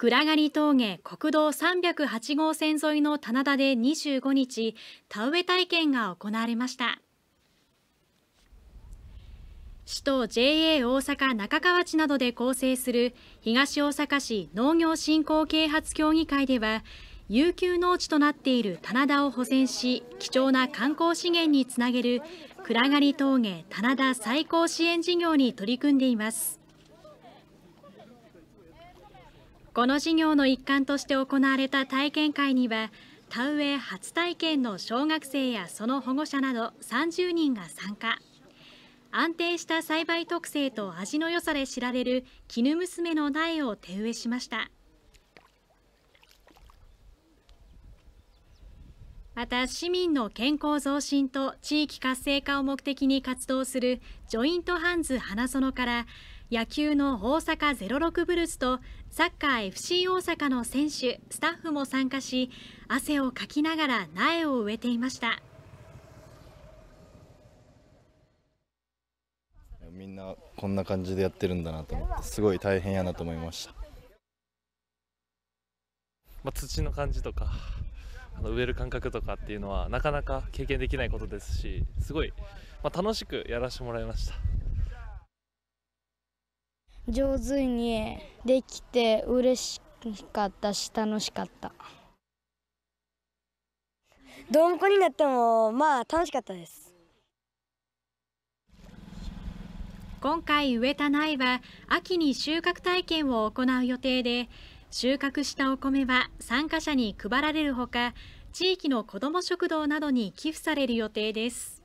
暗がり峠国道308号線沿いの棚田で25日、田植え体験が行われました。首都 JA 大阪中川地などで構成する東大阪市農業振興啓発協議会では、有給農地となっている棚田を保全し、貴重な観光資源につなげる暗がり峠棚田再興支援事業に取り組んでいます。この事業の一環として行われた体験会には田植え初体験の小学生やその保護者など30人が参加安定した栽培特性と味の良さで知られる絹娘の苗を手植えしましたまた市民の健康増進と地域活性化を目的に活動するジョイントハンズ花園から野球の大阪ゼロ六ブルースとサッカー FC 大阪の選手スタッフも参加し汗をかきながら苗を植えていましたみんなこんな感じでやってるんだなと思ってすごい大変やなと思いました、まあ、土の感じとかあの植える感覚とかっていうのはなかなか経験できないことですしすごい、まあ、楽しくやらせてもらいました上手にできて嬉しかったし楽しかったどんこになってもまあ楽しかったです今回植えた苗は秋に収穫体験を行う予定で収穫したお米は参加者に配られるほか地域の子ども食堂などに寄付される予定です